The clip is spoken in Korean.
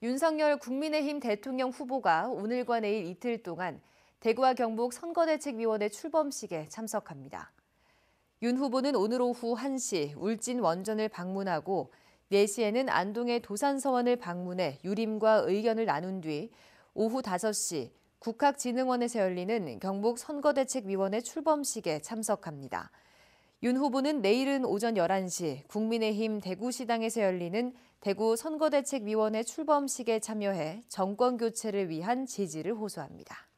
윤석열 국민의힘 대통령 후보가 오늘과 내일 이틀 동안 대구와 경북 선거대책위원회 출범식에 참석합니다. 윤 후보는 오늘 오후 1시 울진 원전을 방문하고 4시에는 안동의 도산서원을 방문해 유림과 의견을 나눈 뒤 오후 5시 국학진흥원에서 열리는 경북 선거대책위원회 출범식에 참석합니다. 윤 후보는 내일은 오전 11시 국민의힘 대구시당에서 열리는 대구 선거대책위원회 출범식에 참여해 정권 교체를 위한 지지를 호소합니다.